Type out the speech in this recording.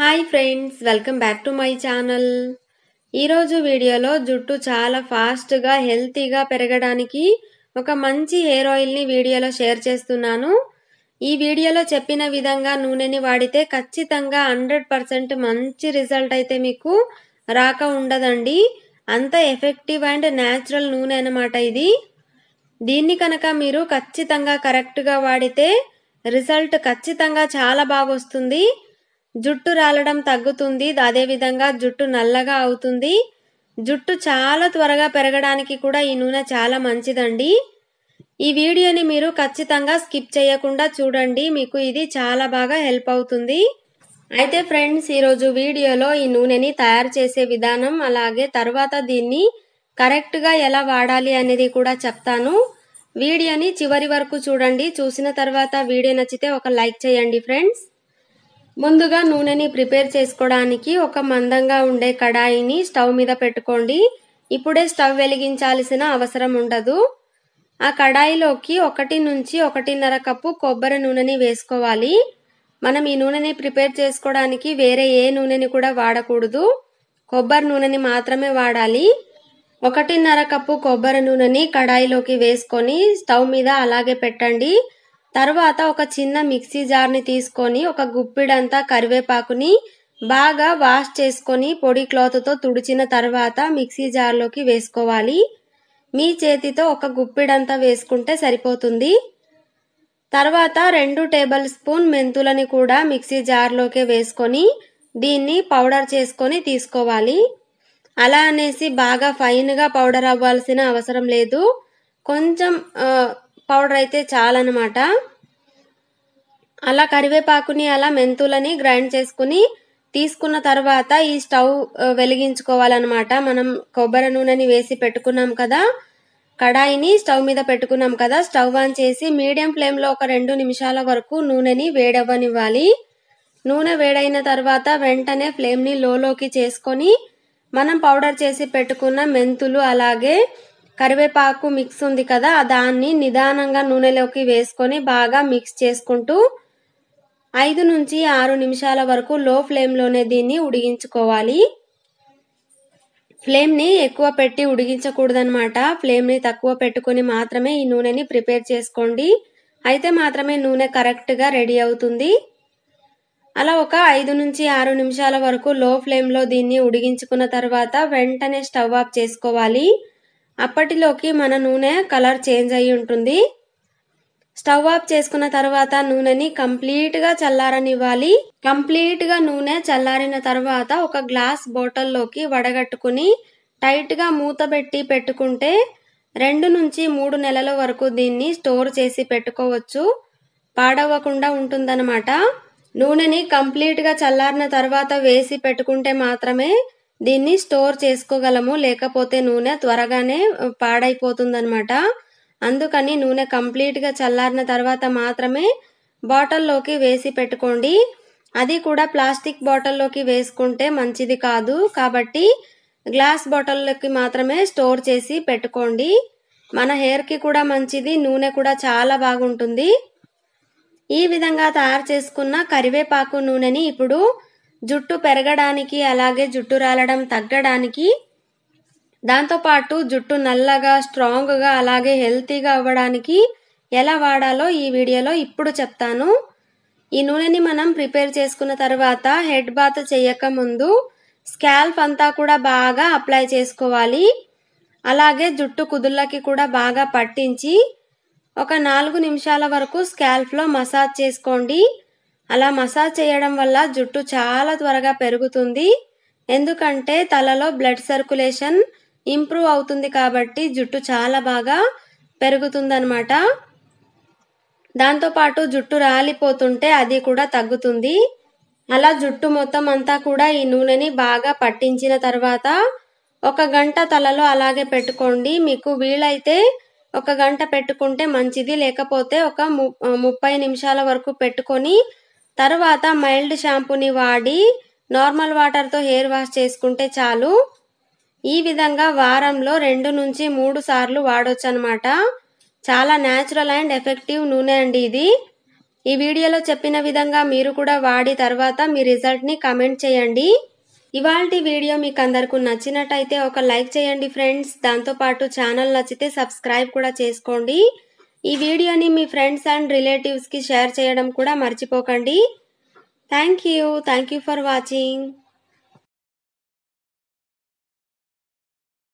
hi friends welcome back to my channel ఈరోజు వీడియోలో జుట్టు చాలా ఫాస్ట్గా హెల్తీగా పెరగడానికి ఒక మంచి హెయిర్ ఆయిల్ని వీడియోలో షేర్ చేస్తున్నాను ఈ వీడియోలో చెప్పిన విధంగా నూనెని వాడితే ఖచ్చితంగా హండ్రెడ్ పర్సెంట్ మంచి రిజల్ట్ అయితే మీకు రాక ఉండదండి అంత ఎఫెక్టివ్ అండ్ న్యాచురల్ నూనె అనమాట ఇది దీన్ని కనుక మీరు ఖచ్చితంగా కరెక్ట్గా వాడితే రిజల్ట్ ఖచ్చితంగా చాలా బాగా వస్తుంది జుట్టు రాలడం తగ్గుతుంది అదేవిధంగా జుట్టు నల్లగా అవుతుంది జుట్టు చాలా త్వరగా పెరగడానికి కూడా ఈ నూనె చాలా మంచిదండి ఈ వీడియోని మీరు ఖచ్చితంగా స్కిప్ చేయకుండా చూడండి మీకు ఇది చాలా బాగా హెల్ప్ అవుతుంది అయితే ఫ్రెండ్స్ ఈరోజు వీడియోలో ఈ నూనెని తయారు చేసే విధానం అలాగే తర్వాత దీన్ని కరెక్ట్గా ఎలా వాడాలి అనేది కూడా చెప్తాను వీడియోని చివరి వరకు చూడండి చూసిన తర్వాత వీడియో నచ్చితే ఒక లైక్ చేయండి ఫ్రెండ్స్ ముందుగా నూనెని ప్రిపేర్ చేసుకోవడానికి ఒక మందంగా ఉండే కడాయిని స్టవ్ మీద పెట్టుకోండి ఇప్పుడే స్టవ్ వెలిగించాల్సిన అవసరం ఉండదు ఆ కడాయిలోకి ఒకటి నుంచి ఒకటిన్నర కప్పు కొబ్బరి నూనెని వేసుకోవాలి మనం ఈ నూనెని ప్రిపేర్ చేసుకోవడానికి వేరే ఏ నూనెని కూడా వాడకూడదు కొబ్బరి నూనెని మాత్రమే వాడాలి ఒకటిన్నర కప్పు కొబ్బరి నూనెని కడాయిలోకి వేసుకొని స్టవ్ మీద అలాగే పెట్టండి తర్వాత ఒక చిన్న మిక్సీ జార్ని తీసుకొని ఒక గుప్పిడంతా కరివేపాకుని బాగా వాష్ చేసుకొని పొడి క్లాత్తో తుడిచిన తర్వాత మిక్సీ జార్లోకి వేసుకోవాలి మీ చేతితో ఒక గుప్పిడంతా వేసుకుంటే సరిపోతుంది తర్వాత రెండు టేబుల్ స్పూన్ మెంతులని కూడా మిక్సీ జార్లోకి వేసుకొని దీన్ని పౌడర్ చేసుకొని తీసుకోవాలి అలా అనేసి బాగా ఫైన్గా పౌడర్ అవ్వాల్సిన అవసరం లేదు కొంచెం పౌడర్ అయితే చాలన్నమాట అలా కరివేపాకుని అలా మెంతులని గ్రైండ్ చేసుకుని తీసుకున్న తర్వాత ఈ స్టవ్ వెలిగించుకోవాలన్నమాట మనం కొబ్బరి నూనెని వేసి పెట్టుకున్నాం కదా కడాయిని స్టవ్ మీద పెట్టుకున్నాం కదా స్టవ్ ఆన్ చేసి మీడియం ఫ్లేమ్లో ఒక రెండు నిమిషాల వరకు నూనెని వేడవ్వనివ్వాలి నూనె వేడైన తర్వాత వెంటనే ఫ్లేమ్ని లోలోకి చేసుకొని మనం పౌడర్ చేసి పెట్టుకున్న మెంతులు అలాగే కరివేపాకు మిక్స్ ఉంది కదా దాన్ని నిదానంగా నూనెలోకి వేసుకొని బాగా మిక్స్ చేసుకుంటూ ఐదు నుంచి ఆరు నిమిషాల వరకు లో ఫ్లేమ్లోనే దీన్ని ఉడిగించుకోవాలి ఫ్లేమ్ని ఎక్కువ పెట్టి ఉడిగించకూడదనమాట ఫ్లేమ్ని తక్కువ పెట్టుకుని మాత్రమే ఈ నూనెని ప్రిపేర్ చేసుకోండి అయితే మాత్రమే నూనె కరెక్ట్గా రెడీ అవుతుంది అలా ఒక ఐదు నుంచి ఆరు నిమిషాల వరకు లో ఫ్లేమ్లో దీన్ని ఉడిగించుకున్న తర్వాత వెంటనే స్టవ్ ఆఫ్ చేసుకోవాలి అప్పటిలోకి మన నూనె కలర్ చేంజ్ అయ్యి ఉంటుంది స్టవ్ ఆఫ్ చేసుకున్న తర్వాత నూనెని కంప్లీట్గా చల్లారనివ్వాలి కంప్లీట్గా నూనె చల్లారిన తర్వాత ఒక గ్లాస్ బాటిల్లోకి వడగట్టుకుని టైట్గా మూత పెట్టి పెట్టుకుంటే రెండు నుంచి మూడు నెలల వరకు దీన్ని స్టోర్ చేసి పెట్టుకోవచ్చు పాడవ్వకుండా ఉంటుందన్నమాట నూనెని కంప్లీట్గా చల్లారిన తర్వాత వేసి పెట్టుకుంటే మాత్రమే దీన్ని స్టోర్ చేసుకోగలము లేకపోతే నూనె త్వరగానే పాడైపోతుందనమాట అందుకని నూనె కంప్లీట్గా చల్లారిన తర్వాత మాత్రమే బాటిల్లోకి వేసి పెట్టుకోండి అది కూడా ప్లాస్టిక్ బాటిల్లోకి వేసుకుంటే మంచిది కాదు కాబట్టి గ్లాస్ బాటిల్లోకి మాత్రమే స్టోర్ చేసి పెట్టుకోండి మన హెయిర్కి కూడా మంచిది నూనె కూడా చాలా బాగుంటుంది ఈ విధంగా తయారు చేసుకున్న కరివేపాకు నూనెని ఇప్పుడు జుట్టు పెరగడానికి అలాగే జుట్టు రాలడం తగ్గడానికి దాంతోపాటు జుట్టు నల్లగా స్ట్రాంగ్గా అలాగే హెల్తీగా అవ్వడానికి ఎలా వాడాలో ఈ వీడియోలో ఇప్పుడు చెప్తాను ఈ నూనెని మనం ప్రిపేర్ చేసుకున్న తర్వాత హెడ్ బాత్ చేయక ముందు స్కాల్ఫ్ అంతా కూడా బాగా అప్లై చేసుకోవాలి అలాగే జుట్టు కుదుళ్ళకి కూడా బాగా పట్టించి ఒక నాలుగు నిమిషాల వరకు స్కాల్ఫ్లో మసాజ్ చేసుకోండి అలా మసాజ్ చేయడం వల్ల జుట్టు చాలా త్వరగా పెరుగుతుంది ఎందుకంటే తలలో బ్లడ్ సర్కులేషన్ ఇంప్రూవ్ అవుతుంది కాబట్టి జుట్టు చాలా బాగా పెరుగుతుందనమాట దాంతోపాటు జుట్టు రాలిపోతుంటే అది కూడా తగ్గుతుంది అలా జుట్టు మొత్తం అంతా కూడా ఈ నూనెని బాగా పట్టించిన తర్వాత ఒక గంట తలలో అలాగే పెట్టుకోండి మీకు వీలైతే ఒక గంట పెట్టుకుంటే మంచిది లేకపోతే ఒక ముప్పై నిమిషాల వరకు పెట్టుకొని తర్వాత మైల్డ్ షాంపూని వాడి నార్మల్ వాటర్తో హెయిర్ వాష్ చేసుకుంటే చాలు ఈ విధంగా వారంలో రెండు నుంచి మూడు సార్లు వాడొచ్చు అనమాట చాలా న్యాచురల్ అండ్ ఎఫెక్టివ్ నూనె అండి ఇది ఈ వీడియోలో చెప్పిన విధంగా మీరు కూడా వాడి తర్వాత మీ రిజల్ట్ని కమెంట్ చేయండి ఇవాళ వీడియో మీకు అందరికీ నచ్చినట్టయితే ఒక లైక్ చేయండి ఫ్రెండ్స్ దాంతోపాటు ఛానల్ నచ్చితే సబ్స్క్రైబ్ కూడా చేసుకోండి ఈ వీడియోని మీ ఫ్రెండ్స్ అండ్ రిలేటివ్స్కి షేర్ చేయడం కూడా మర్చిపోకండి thank you thank you for watching